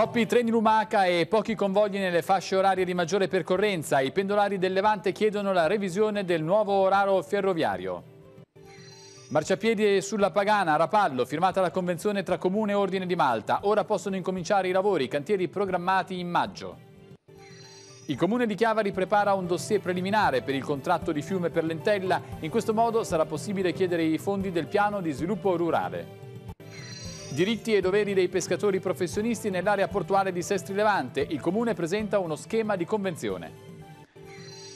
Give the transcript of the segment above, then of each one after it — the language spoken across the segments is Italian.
Troppi treni lumaca e pochi convogli nelle fasce orarie di maggiore percorrenza. I pendolari del Levante chiedono la revisione del nuovo orario ferroviario. Marciapiedi sulla Pagana, Rapallo, firmata la convenzione tra Comune e Ordine di Malta. Ora possono incominciare i lavori, cantieri programmati in maggio. Il Comune di Chiavari prepara un dossier preliminare per il contratto di fiume per Lentella. In questo modo sarà possibile chiedere i fondi del piano di sviluppo rurale. Diritti e doveri dei pescatori professionisti nell'area portuale di Sestri Levante. Il Comune presenta uno schema di convenzione.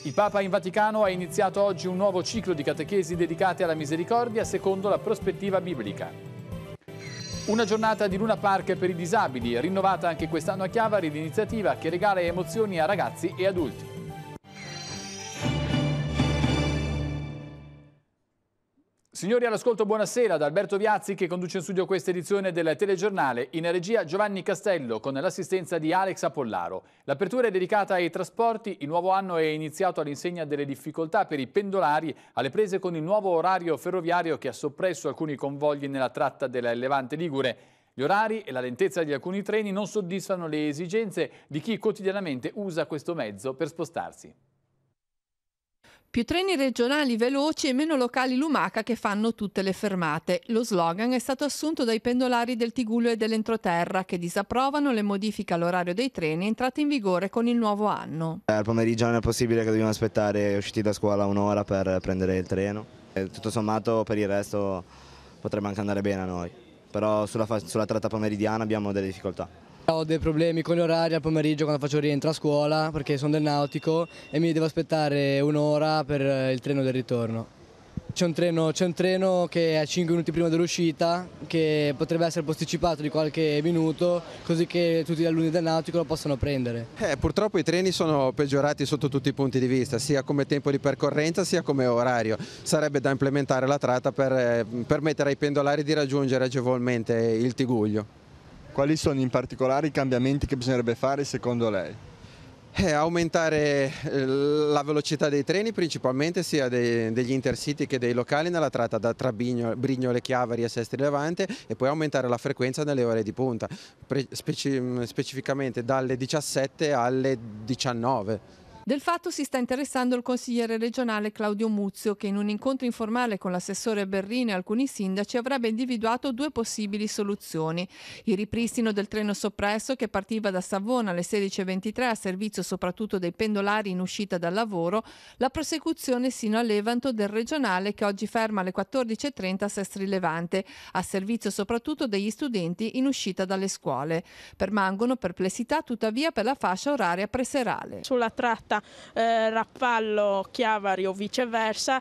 Il Papa in Vaticano ha iniziato oggi un nuovo ciclo di catechesi dedicate alla misericordia secondo la prospettiva biblica. Una giornata di Luna Park per i disabili, rinnovata anche quest'anno a Chiavari l'iniziativa che regala emozioni a ragazzi e adulti. Signori all'ascolto, buonasera da Alberto Viazzi che conduce in studio questa edizione del telegiornale, in regia Giovanni Castello con l'assistenza di Alex Apollaro. L'apertura è dedicata ai trasporti, il nuovo anno è iniziato all'insegna delle difficoltà per i pendolari alle prese con il nuovo orario ferroviario che ha soppresso alcuni convogli nella tratta della Levante Ligure. Gli orari e la lentezza di alcuni treni non soddisfano le esigenze di chi quotidianamente usa questo mezzo per spostarsi. Più treni regionali veloci e meno locali lumaca che fanno tutte le fermate. Lo slogan è stato assunto dai pendolari del Tigullo e dell'entroterra che disapprovano le modifiche all'orario dei treni entrate in vigore con il nuovo anno. Eh, al pomeriggio non è possibile che dobbiamo aspettare usciti da scuola un'ora per prendere il treno. E tutto sommato per il resto potrebbe anche andare bene a noi, però sulla, sulla tratta pomeridiana abbiamo delle difficoltà. Ho dei problemi con gli orari al pomeriggio quando faccio rientro a scuola perché sono del nautico e mi devo aspettare un'ora per eh, il treno del ritorno. C'è un, un, treno, che è a 5 minuti prima dell'uscita, che potrebbe essere posticipato di qualche minuto, così che tutti gli alunni del nautico lo possano prendere. Eh, purtroppo i treni sono peggiorati sotto tutti i punti di vista, sia come tempo di percorrenza sia come orario. Sarebbe da implementare la tratta per eh, permettere ai pendolari di raggiungere agevolmente il Tiguglio. Quali sono in particolare i cambiamenti che bisognerebbe fare secondo lei? Eh, aumentare eh, la velocità dei treni principalmente sia dei, degli intercity che dei locali nella tratta da Trabigno, Brignole, Chiavari e Sestri Levante e poi aumentare la frequenza nelle ore di punta, specificamente dalle 17 alle 19. Del fatto si sta interessando il consigliere regionale Claudio Muzio, che in un incontro informale con l'assessore Berrini e alcuni sindaci avrebbe individuato due possibili soluzioni. Il ripristino del treno soppresso che partiva da Savona alle 16.23 a servizio soprattutto dei pendolari in uscita dal lavoro, la prosecuzione sino a Levanto del regionale che oggi ferma alle 14.30 a Sestri Levante, a servizio soprattutto degli studenti in uscita dalle scuole. Permangono perplessità tuttavia per la fascia oraria preserale. Sulla tratta Porta, eh, Rappallo, Chiavari o viceversa,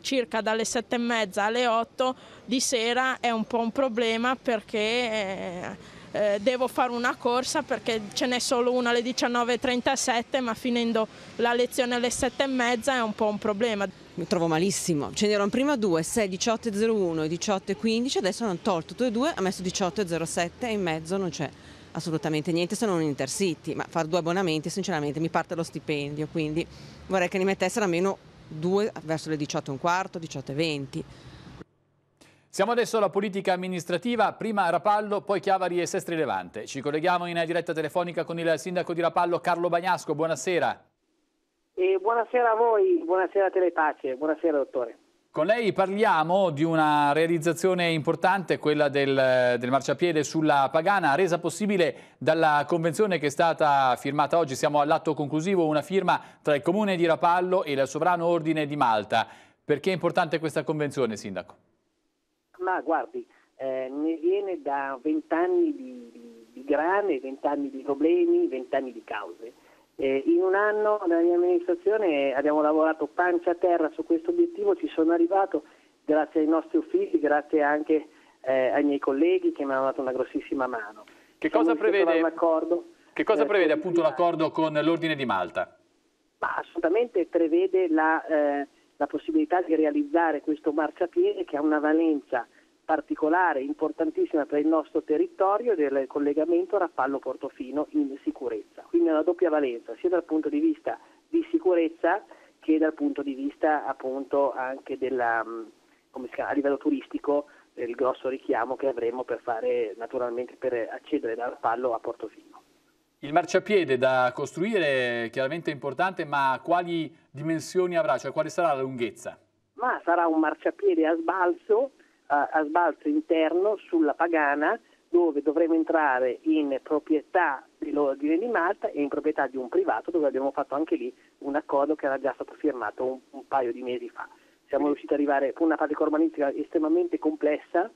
circa dalle 7 e mezza alle 8 di sera è un po' un problema perché... Eh, eh, devo fare una corsa perché ce n'è solo una alle 19.37 ma finendo la lezione alle e mezza è un po' un problema. Mi trovo malissimo, ce n'erano prima due, 6, 18.01 e 18.15, adesso hanno tolto due, ha messo 18.07 e in mezzo non c'è assolutamente niente se non un intercity, ma fare due abbonamenti sinceramente mi parte lo stipendio, quindi vorrei che ne mettessero almeno due verso le 18 18 e un quarto, e 18.20. Siamo adesso alla politica amministrativa, prima Rapallo, poi Chiavari e Sestri Levante. Ci colleghiamo in diretta telefonica con il sindaco di Rapallo, Carlo Bagnasco. Buonasera. Eh, buonasera a voi, buonasera a Telepace, buonasera dottore. Con lei parliamo di una realizzazione importante, quella del, del, marciapiede sulla Pagana, resa possibile dalla convenzione che è stata firmata oggi. Siamo all'atto conclusivo, una firma tra il Comune di Rapallo e il Sovrano Ordine di Malta. Perché è importante questa convenzione, Sindaco? Ma guardi, eh, ne viene da vent'anni di, di, di grane, vent'anni di problemi, vent'anni di cause eh, in un anno nella mia amministrazione abbiamo lavorato pancia a terra su questo obiettivo, ci sono arrivato grazie ai nostri uffici, grazie anche eh, ai miei colleghi che mi hanno dato una grossissima mano. Che Siamo cosa prevede, che cosa eh, prevede appunto l'accordo con l'Ordine di Malta? Ma assolutamente prevede la, eh, la possibilità di realizzare questo marciapiede che ha una valenza particolare, importantissima per il nostro territorio del collegamento Rappallo-Portofino in sicurezza. Quindi una doppia valenza, sia dal punto di vista di sicurezza che dal punto di vista appunto anche della, mm, chiama, a livello turistico il grosso richiamo che avremo per fare naturalmente per accedere da Rappallo a Portofino. Il marciapiede da costruire è chiaramente importante, ma quali dimensioni avrà, cioè quale sarà la lunghezza? Ma sarà un marciapiede a sbalzo a, sbalzo interno sulla Pagana dove dovremo entrare in proprietà dell'Ordine di Malta e in proprietà di un privato dove abbiamo fatto anche lì un accordo che era già stato firmato un, un paio di mesi fa. Siamo riusciti ad arrivare con una pratica urbanistica estremamente complessa,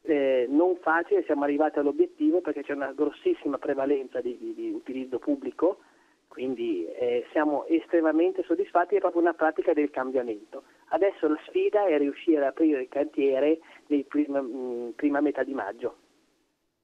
eh, non facile, siamo arrivati all'obiettivo perché c'è una grossissima prevalenza di, di, di utilizzo pubblico, quindi eh, siamo estremamente soddisfatti, è proprio una pratica del cambiamento. Adesso la sfida è riuscire ad aprire il cantiere nei prima, mm, prima metà di maggio.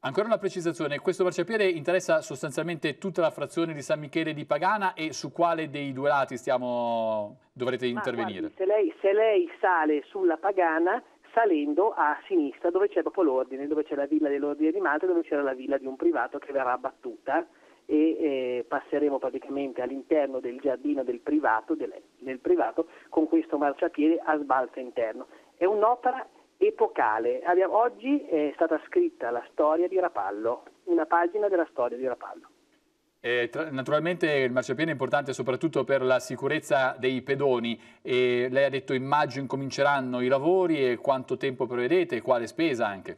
Ancora una precisazione, questo marciapiede interessa sostanzialmente tutta la frazione di San Michele di Pagana e su quale dei due lati stiamo... dovrete Ma, intervenire? Guardi, se, lei, se, lei, sale sulla Pagana, salendo a sinistra dove c'è proprio l'ordine, dove c'è la villa dell'ordine di Malta, dove c'era la villa di un privato che verrà abbattuta e eh, passeremo praticamente all'interno del giardino del privato, del, del privato con questo marciapiede a sbalzo interno. È un'opera epocale. Abbiamo, oggi è stata scritta la storia di Rapallo, una pagina della storia di Rapallo. Eh, tra, naturalmente il marciapiede è importante soprattutto per la sicurezza dei pedoni. E lei ha detto in maggio incominceranno i lavori e quanto tempo prevedete e quale spesa anche?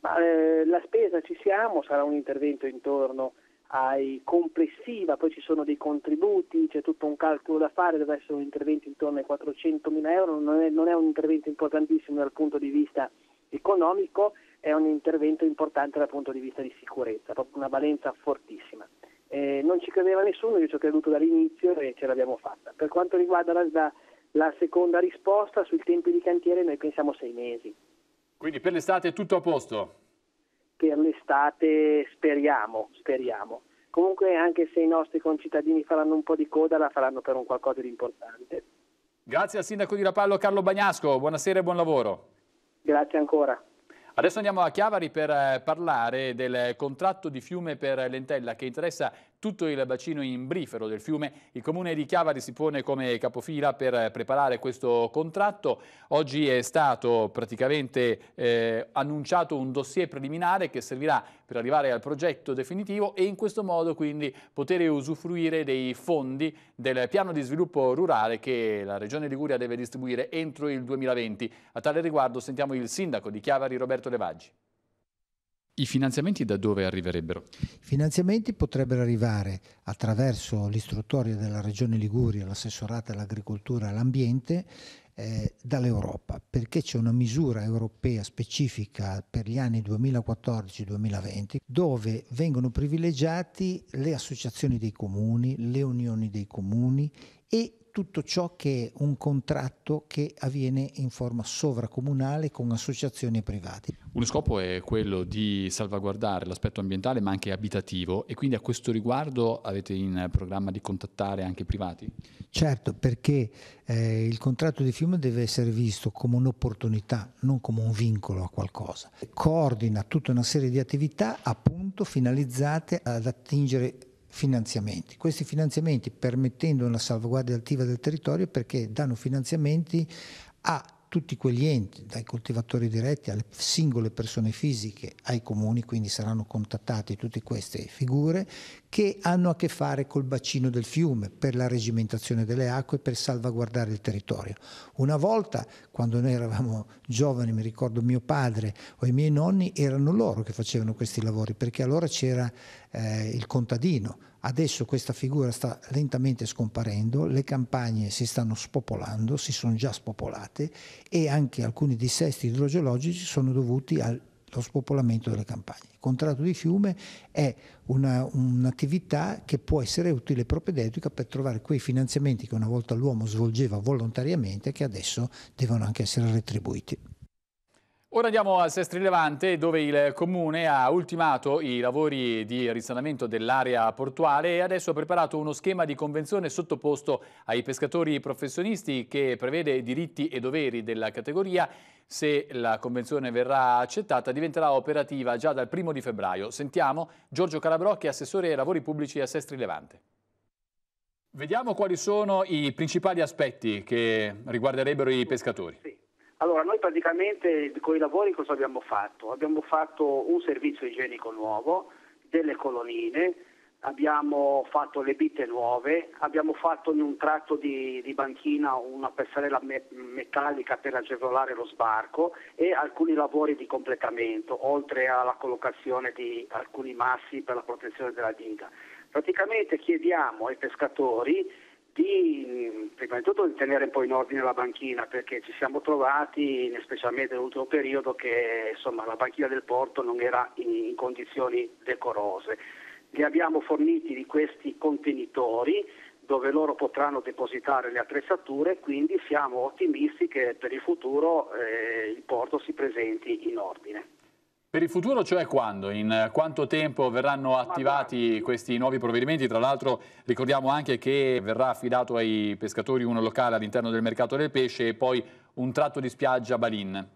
Ma, eh, la spesa ci siamo, sarà un intervento intorno a ai complessiva, poi ci sono dei contributi, c'è tutto un calcolo da fare, deve essere un intervento intorno ai 400 mila euro, non è, non è un intervento importantissimo dal punto di vista economico, è un intervento importante dal punto di vista di sicurezza, proprio una valenza fortissima. Eh, non ci credeva nessuno, io ci ho creduto dall'inizio e ce l'abbiamo fatta. Per quanto riguarda la, la, la seconda risposta, sui tempi di cantiere noi pensiamo sei mesi. Quindi per l'estate è tutto a posto? per l'estate speriamo, speriamo. Comunque anche se i nostri concittadini faranno un po' di coda, la faranno per un qualcosa di importante. Grazie al sindaco di Rapallo Carlo Bagnasco, buonasera e buon lavoro. Grazie ancora. Adesso andiamo a Chiavari per eh, parlare del contratto di fiume per Lentella che interessa tutto il bacino imbrifero del fiume. Il comune di Chiavari si pone come capofila per eh, preparare questo contratto. Oggi è stato praticamente eh, annunciato un dossier preliminare che servirà per arrivare al progetto definitivo e in questo modo quindi poter usufruire dei fondi del piano di sviluppo rurale che la Regione Liguria deve distribuire entro il 2020. A tale riguardo sentiamo il sindaco di Chiavari Roberto Levaggi. I finanziamenti da dove arriverebbero? I finanziamenti potrebbero arrivare attraverso l'istruttoria della Regione Liguria, l'assessorata all'agricoltura e all'ambiente, eh, dall'Europa, perché c'è una misura europea specifica per gli anni 2014-2020 dove vengono privilegiati le associazioni dei comuni, le unioni dei comuni e tutto ciò che è un contratto che avviene in forma sovracomunale con associazioni private. Uno scopo è quello di salvaguardare l'aspetto ambientale ma anche abitativo e quindi a questo riguardo avete in programma di contattare anche i privati? Certo, perché eh, il contratto di fiume deve essere visto come un'opportunità, non come un vincolo a qualcosa. Coordina tutta una serie di attività appunto finalizzate ad attingere finanziamenti. Questi finanziamenti permettendo una salvaguardia attiva del territorio perché danno finanziamenti a tutti quegli enti, dai coltivatori diretti alle singole persone fisiche, ai comuni, quindi saranno contattati tutte queste figure che hanno a che fare col bacino del fiume per la regimentazione delle acque, per salvaguardare il territorio. Una volta, quando noi eravamo giovani, mi ricordo mio padre o i miei nonni, erano loro che facevano questi lavori, perché allora c'era eh, il contadino Adesso questa figura sta lentamente scomparendo, le campagne si stanno spopolando, si sono già spopolate e anche alcuni dissesti idrogeologici sono dovuti allo spopolamento delle campagne. Il contratto di fiume è una, un'attività che può essere utile propedeutica per trovare quei finanziamenti che una volta l'uomo svolgeva volontariamente e che adesso devono anche essere retribuiti. Ora andiamo a Sestri Levante dove il Comune ha ultimato i lavori di risanamento dell'area portuale e adesso ha preparato uno schema di convenzione sottoposto ai pescatori professionisti che prevede diritti e doveri della categoria. Se la convenzione verrà accettata diventerà operativa già dal primo di febbraio. Sentiamo Giorgio Calabrocchi, assessore ai lavori pubblici a Sestri Levante. Vediamo quali sono i principali aspetti che riguarderebbero i pescatori. Allora, noi praticamente con i lavori cosa abbiamo fatto? Abbiamo fatto un servizio igienico nuovo, delle colonnine, abbiamo fatto le bitte nuove, abbiamo fatto in un tratto di, di banchina una passerella me- metallica per agevolare lo sbarco e alcuni lavori di completamento, oltre alla collocazione di alcuni massi per la protezione della diga. Praticamente chiediamo ai pescatori di prima di tutto di tenere poi in ordine la banchina perché ci siamo trovati, specialmente nell'ultimo periodo, che insomma, la banchina del porto non era in, condizioni decorose. Li abbiamo forniti di questi contenitori dove loro potranno depositare le attrezzature, quindi siamo ottimisti che per il futuro eh, il porto si presenti in ordine. Per il futuro, cioè quando? In eh, quanto tempo verranno attivati questi nuovi provvedimenti? Tra l'altro ricordiamo anche che verrà affidato ai pescatori uno locale all'interno del mercato del pesce e poi un tratto di spiaggia a Balin.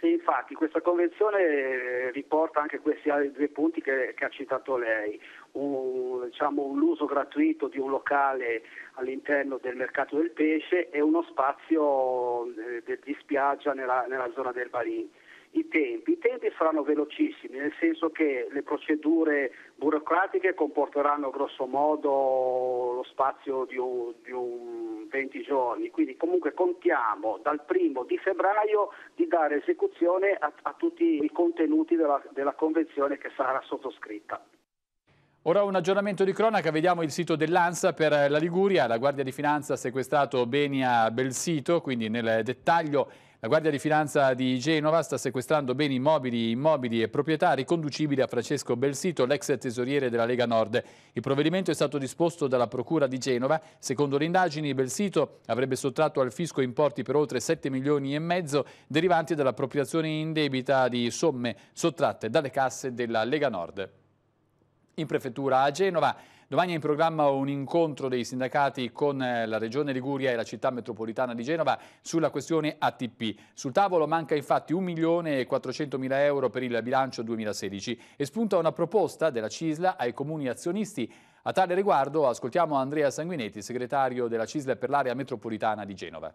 Sì, infatti, questa convenzione eh, riporta anche questi altri due punti che, che ha citato lei. Un, diciamo, un l'uso gratuito di un locale all'interno del mercato del pesce e uno spazio eh, di spiaggia nella, nella zona del Balin. I tempi. I tempi saranno velocissimi, nel senso che le procedure burocratiche comporteranno grosso modo lo spazio di un, di un 20 giorni, quindi comunque contiamo dal primo di febbraio di dare esecuzione a, a tutti i contenuti della, della convenzione che sarà sottoscritta. Ora un aggiornamento di cronaca, vediamo il sito dell'Ansa per la Liguria, la Guardia di Finanza ha sequestrato beni a Belsito, quindi nel dettaglio la Guardia di Finanza di Genova sta sequestrando beni immobili, immobili e proprietà riconducibili a Francesco Belsito, l'ex tesoriere della Lega Nord. Il provvedimento è stato disposto dalla Procura di Genova. Secondo le indagini, Belsito avrebbe sottratto al fisco importi per oltre 7 milioni e mezzo derivanti dall'appropriazione in debita di somme sottratte dalle casse della Lega Nord. In prefettura a Genova Domani è in programma un incontro dei sindacati con eh, la Regione Liguria e la città metropolitana di Genova sulla questione ATP. Sul tavolo manca infatti 1 milione e 400 mila euro per il bilancio 2016 e spunta una proposta della CISLA ai comuni azionisti. A tale riguardo ascoltiamo Andrea Sanguinetti, segretario della CISLA per l'area metropolitana di Genova.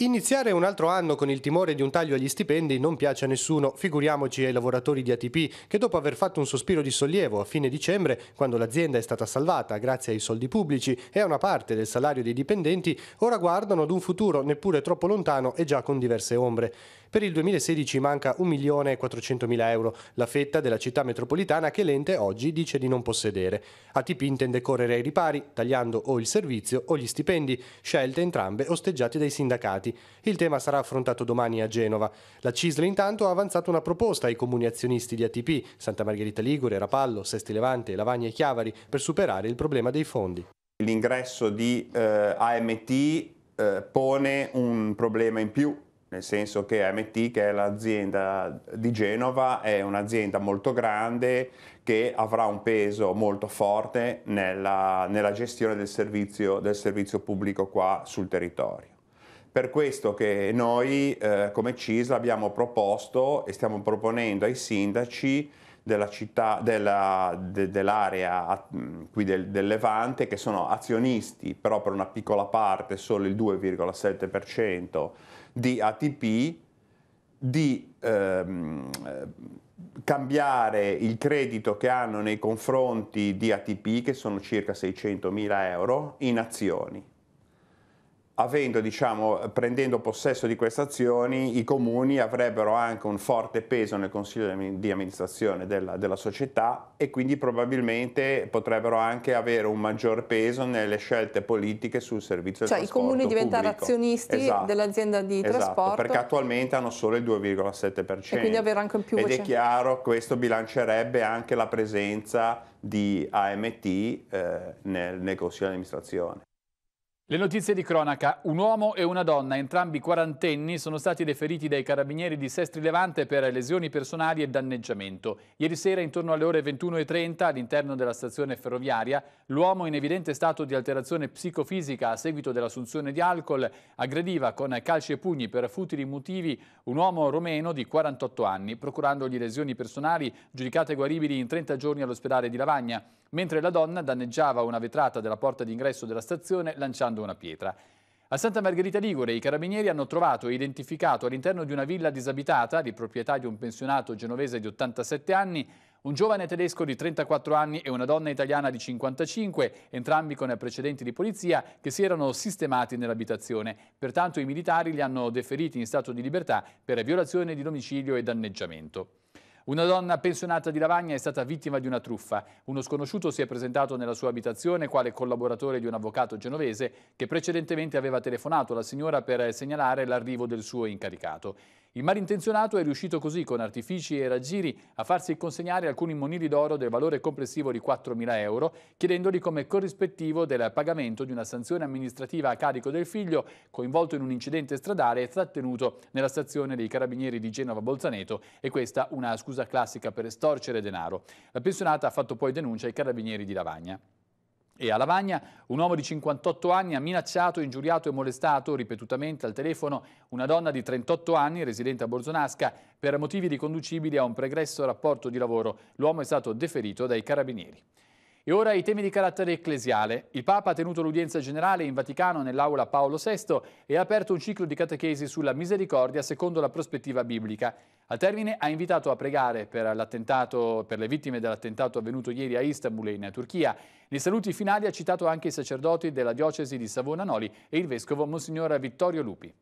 Iniziare un altro anno con il timore di un taglio agli stipendi non piace a nessuno, figuriamoci ai lavoratori di ATP che dopo aver fatto un sospiro di sollievo a fine dicembre, quando l'azienda è stata salvata grazie ai soldi pubblici e a una parte del salario dei dipendenti, ora guardano ad un futuro neppure troppo lontano e già con diverse ombre. Per il 2016 manca 1.400.000 euro, la fetta della città metropolitana che l'ente oggi dice di non possedere. ATP intende correre ai ripari, tagliando o il servizio o gli stipendi, scelte entrambe osteggiate dai sindacati. Il tema sarà affrontato domani a Genova. La CISL intanto ha avanzato una proposta ai comuni azionisti di ATP, Santa Margherita Ligure, Rapallo, Sesti Levante, Lavagna e Chiavari, per superare il problema dei fondi. L'ingresso di eh, AMT eh, pone un problema in più nel senso che AMT, che è l'azienda di Genova, è un'azienda molto grande che avrà un peso molto forte nella, nella gestione del servizio, del servizio, pubblico qua sul territorio. Per questo che noi eh, come CISL abbiamo proposto e stiamo proponendo ai sindaci della città, della, de, dell'area mm, qui del, del, Levante che sono azionisti però per una piccola parte, solo il 2,7% di ATP di ehm, eh, cambiare il credito che hanno nei confronti di ATP, che sono circa 600 mila euro, in azioni avendo, diciamo, prendendo possesso di queste azioni, i comuni avrebbero anche un forte peso nel consiglio di amministrazione della, della, società e quindi probabilmente potrebbero anche avere un maggior peso nelle scelte politiche sul servizio cioè, del trasporto Cioè i comuni diventano azionisti esatto. dell'azienda di esatto, trasporto? perché attualmente hanno solo il 2,7%. E quindi avere anche un più Ed voce. è chiaro, questo bilancerebbe anche la presenza di AMT eh, nel, nel consiglio di amministrazione. Le notizie di cronaca. Un uomo e una donna, entrambi quarantenni, sono stati deferiti dai carabinieri di Sestri Levante per lesioni personali e danneggiamento. Ieri sera, intorno alle ore 21.30, all'interno della stazione ferroviaria, l'uomo in evidente stato di alterazione psicofisica a seguito dell'assunzione di alcol aggrediva con calci e pugni per futili motivi un uomo romeno di 48 anni, procurandogli lesioni personali giudicate guaribili in 30 giorni all'ospedale di Lavagna, mentre la donna danneggiava una vetrata della porta d'ingresso della stazione lanciando lanciando una pietra. A Santa Margherita Ligure i carabinieri hanno trovato e identificato all'interno di una villa disabitata, di proprietà di un pensionato genovese di 87 anni, un giovane tedesco di 34 anni e una donna italiana di 55, entrambi con precedenti di polizia, che si erano sistemati nell'abitazione. Pertanto i militari li hanno deferiti in stato di libertà per violazione di domicilio e danneggiamento. Una donna pensionata di Lavagna è stata vittima di una truffa. Uno sconosciuto si è presentato nella sua abitazione quale collaboratore di un avvocato genovese che precedentemente aveva telefonato alla signora per segnalare l'arrivo del suo incaricato. Il malintenzionato è riuscito così, con artifici e raggiri, a farsi consegnare alcuni monili d'oro del valore complessivo di 4.000 euro, chiedendoli come corrispettivo del pagamento di una sanzione amministrativa a carico del figlio coinvolto in un incidente stradale e trattenuto nella stazione dei carabinieri di Genova Bolzaneto e questa una scusa classica per estorcere denaro. La pensionata ha fatto poi denuncia ai carabinieri di Lavagna. E a Lavagna un uomo di 58 anni ha minacciato, ingiuriato e molestato ripetutamente al telefono una donna di 38 anni residente a Borzonasca per motivi riconducibili a un pregresso rapporto di lavoro. L'uomo è stato deferito dai carabinieri. E ora i temi di carattere ecclesiale. Il Papa ha tenuto l'udienza generale in Vaticano nell'aula Paolo VI e ha aperto un ciclo di catechesi sulla misericordia secondo la prospettiva biblica. Al termine ha invitato a pregare per, per le vittime dell'attentato avvenuto ieri a Istanbul e in Turchia. Nei saluti finali ha citato anche i sacerdoti della diocesi di Savona Noli e il vescovo Monsignor Vittorio Lupi.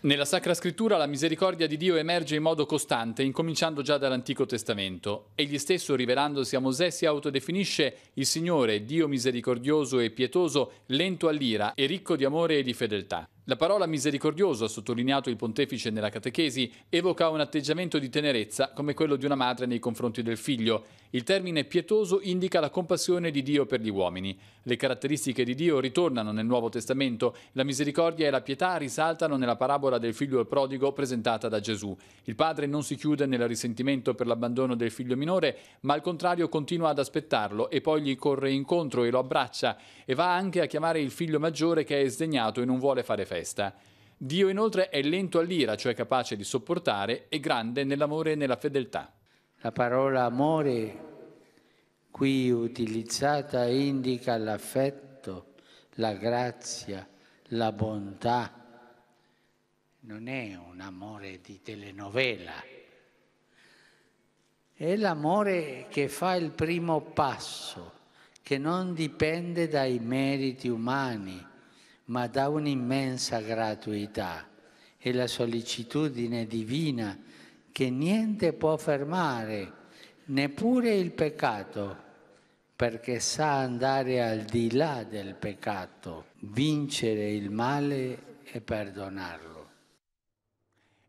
Nella Sacra Scrittura la misericordia di Dio emerge in modo costante, incominciando già dall'Antico Testamento. Egli stesso, rivelandosi a Mosè, si autodefinisce il Signore, Dio misericordioso e pietoso, lento all'ira e ricco di amore e di fedeltà. La parola misericordioso, sottolineato il pontefice nella catechesi, evoca un atteggiamento di tenerezza come quello di una madre nei confronti del figlio. Il termine pietoso indica la compassione di Dio per gli uomini. Le caratteristiche di Dio ritornano nel Nuovo Testamento, la misericordia e la pietà risaltano nella parabola del figlio prodigo presentata da Gesù. Il padre non si chiude nel risentimento per l'abbandono del figlio minore, ma al contrario continua ad aspettarlo e poi gli corre incontro e lo abbraccia e va anche a chiamare il figlio maggiore che è sdegnato e non vuole fare festa festa. Dio inoltre è lento all'ira, cioè capace di sopportare, e grande nell'amore e nella fedeltà. La parola amore qui utilizzata indica l'affetto, la grazia, la bontà. Non è un amore di telenovela, è l'amore che fa il primo passo, che non dipende dai meriti umani ma da un'immensa gratuità e la sollecitudine divina che niente può fermare, neppure il peccato, perché sa andare al di là del peccato, vincere il male e perdonarlo.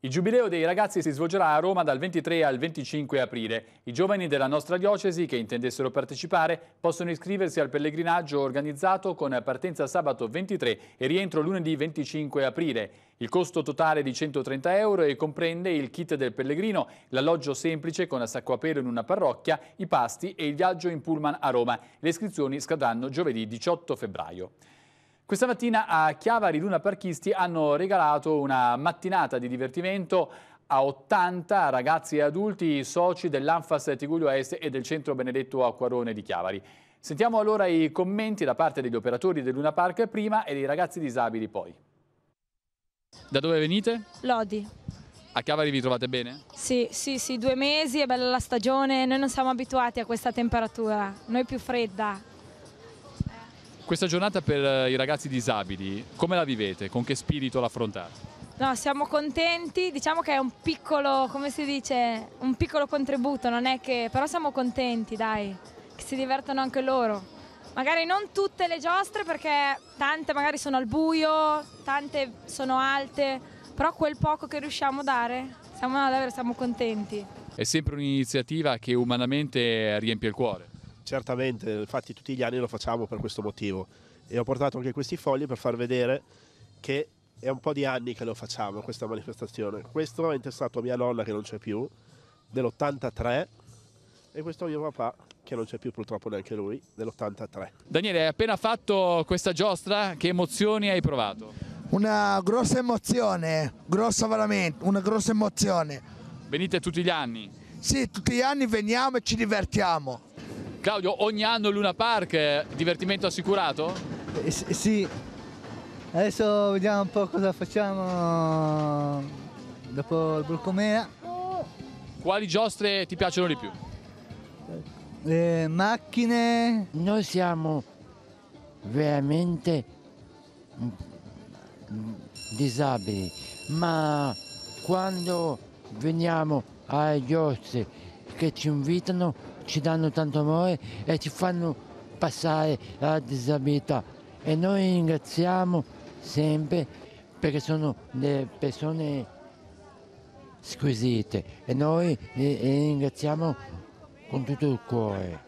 Il Giubileo dei ragazzi si svolgerà a Roma dal 23 al 25 aprile. I giovani della nostra diocesi che intendessero partecipare possono iscriversi al pellegrinaggio organizzato con partenza sabato 23 e rientro lunedì 25 aprile. Il costo totale è di 130 euro e comprende il kit del pellegrino, l'alloggio semplice con sacco a pelo in una parrocchia, i pasti e il viaggio in pullman a Roma. Le iscrizioni scadranno giovedì 18 febbraio. Questa mattina a Chiavari Luna Parchisti hanno regalato una mattinata di divertimento a 80 ragazzi e adulti soci dell'Anfas Tiguglio Est e del Centro Benedetto Acquarone di Chiavari. Sentiamo allora i commenti da parte degli operatori del Luna Park prima e dei ragazzi disabili poi. Da dove venite? Lodi. A Chiavari vi trovate bene? Sì, sì, sì, due mesi, è bella la stagione, noi non siamo abituati a questa temperatura, noi più fredda, questa giornata per eh, i ragazzi disabili, come la vivete? Con che spirito l'affrontate? No, siamo contenti, diciamo che è un piccolo, come si dice, un piccolo contributo, non è che... però siamo contenti, dai, che si divertano anche loro. Magari non tutte le giostre perché tante magari sono al buio, tante sono alte, però quel poco che riusciamo a dare, siamo, davvero siamo contenti. È sempre un'iniziativa che umanamente riempie il cuore certamente, infatti tutti gli anni lo facciamo per questo motivo e ho portato anche questi fogli per far vedere che è un po' di anni che lo facciamo questa manifestazione. Questo è interessato a mia nonna che non c'è più, dell'83, e questo a mio papà che non c'è più purtroppo neanche lui, dell'83. Daniele, hai appena fatto questa giostra, che emozioni hai provato? Una grossa emozione, grossa veramente, una grossa emozione. Venite tutti gli anni? Sì, tutti gli anni veniamo e ci divertiamo. Claudio, ogni anno Luna Park, divertimento assicurato? Eh, sì, adesso vediamo un po' cosa facciamo dopo il Brucomera. Quali giostre ti piacciono di più? Le macchine. Noi siamo veramente disabili, ma quando veniamo ai giostre che ci invitano ci danno tanto amore e ci fanno passare la disabilità e noi ringraziamo sempre perché sono delle persone squisite e noi le ringraziamo con tutto il cuore.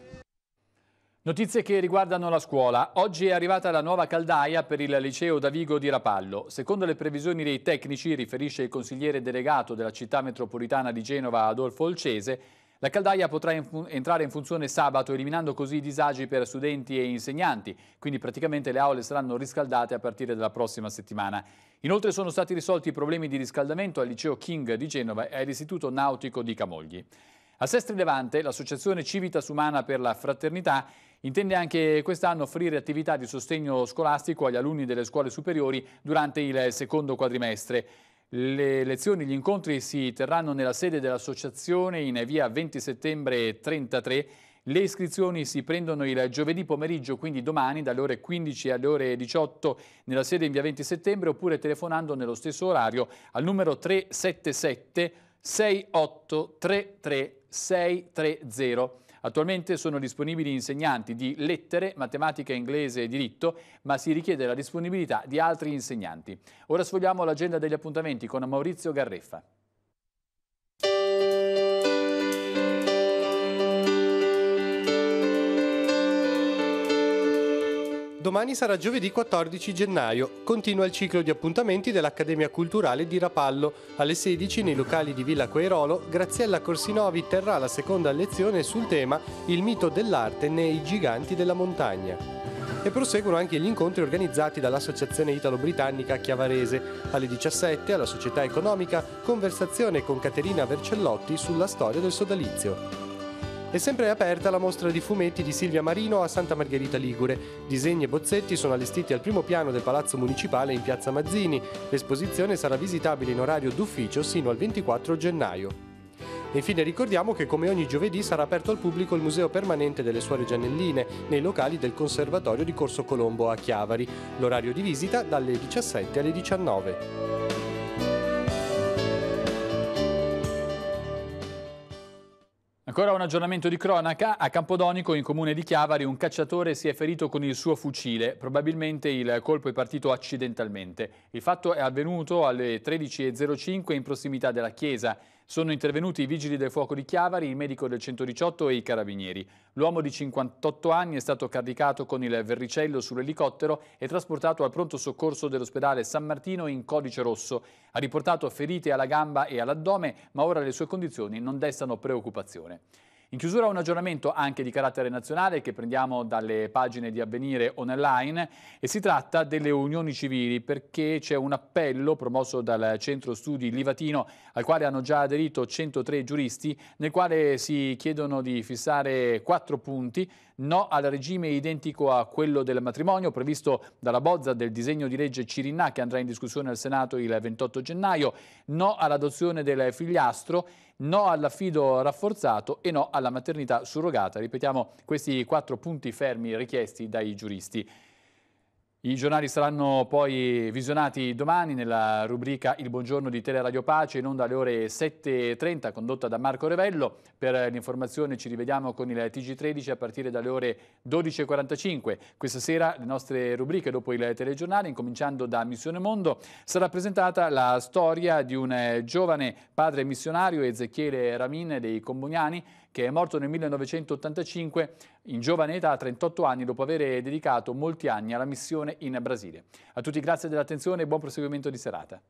Notizie che riguardano la scuola. Oggi è arrivata la nuova caldaia per il liceo Davigo di Rapallo. Secondo le previsioni dei tecnici, riferisce il consigliere delegato della città metropolitana di Genova Adolfo Olcese, la caldaia potrà in entrare in funzione sabato, eliminando così i disagi per studenti e insegnanti, quindi praticamente le aule saranno riscaldate a partire dalla prossima settimana. Inoltre sono stati risolti i problemi di riscaldamento al liceo King di Genova e all'istituto nautico di Camogli. A Sestri Levante, l'associazione Civitas Umana per la Fraternità intende anche quest'anno offrire attività di sostegno scolastico agli alunni delle scuole superiori durante il secondo quadrimestre. Le lezioni, e gli incontri si terranno nella sede dell'associazione in via 20 settembre 33. Le iscrizioni si prendono il giovedì pomeriggio, quindi domani, dalle ore 15 alle ore 18 nella sede in via 20 settembre oppure telefonando nello stesso orario al numero 377 68 33 630. Attualmente sono disponibili insegnanti di lettere, matematica inglese e diritto, ma si richiede la disponibilità di altri insegnanti. Ora sfogliamo l'agenda degli appuntamenti con Maurizio Garreffa. Domani sarà giovedì 14 gennaio. Continua il ciclo di appuntamenti dell'Accademia Culturale di Rapallo. Alle 16 nei locali di Villa Quairolo, Graziella Corsinovi terrà la seconda lezione sul tema Il mito dell'arte nei giganti della montagna. E proseguono anche gli incontri organizzati dall'Associazione Italo-Britannica Chiavarese. Alle 17 alla Società Economica, conversazione con Caterina Vercellotti sulla storia del sodalizio. È sempre aperta la mostra di fumetti di Silvia Marino a Santa Margherita Ligure. Disegni e bozzetti sono allestiti al primo piano del Palazzo Municipale in Piazza Mazzini. L'esposizione sarà visitabile in orario d'ufficio sino al 24 gennaio. Infine ricordiamo che come ogni giovedì sarà aperto al pubblico il Museo Permanente delle Suore Giannelline nei locali del Conservatorio di Corso Colombo a Chiavari. L'orario di visita dalle 17 alle 19. Ancora un aggiornamento di cronaca. A Campodonico, in comune di Chiavari, un cacciatore si è ferito con il suo fucile. Probabilmente il colpo è partito accidentalmente. Il fatto è avvenuto alle 13.05 in prossimità della chiesa. Sono intervenuti i vigili del fuoco di Chiavari, il medico del 118 e i carabinieri. L'uomo di 58 anni è stato caricato con il verricello sull'elicottero e trasportato al pronto soccorso dell'ospedale San Martino in codice rosso. Ha riportato ferite alla gamba e all'addome, ma ora le sue condizioni non destano preoccupazione. In chiusura un aggiornamento anche di carattere nazionale che prendiamo dalle pagine di Avvenire online e si tratta delle unioni civili perché c'è un appello promosso dal Centro Studi Livatino al quale hanno già aderito 103 giuristi nel quale si chiedono di fissare quattro punti no al regime identico a quello del matrimonio previsto dalla bozza del disegno di legge Cirinna che andrà in discussione al Senato il 28 gennaio, no all'adozione del figliastro no all'affido rafforzato e no alla maternità surrogata. Ripetiamo questi quattro punti fermi richiesti dai giuristi. I giornali saranno poi visionati domani nella rubrica Il Buongiorno di Teleradio Pace in onda alle ore 7.30 condotta da Marco Revello. Per l'informazione ci rivediamo con il TG13 a partire dalle ore 12.45. Questa sera le nostre rubriche dopo il telegiornale, incominciando da Missione Mondo, sarà presentata la storia di un eh, giovane padre missionario Ezechiele Ramin dei Comuniani che è morto nel 1985 in giovane età, a 38 anni, dopo aver dedicato molti anni alla missione in Brasile. A tutti grazie dell'attenzione e buon proseguimento di serata.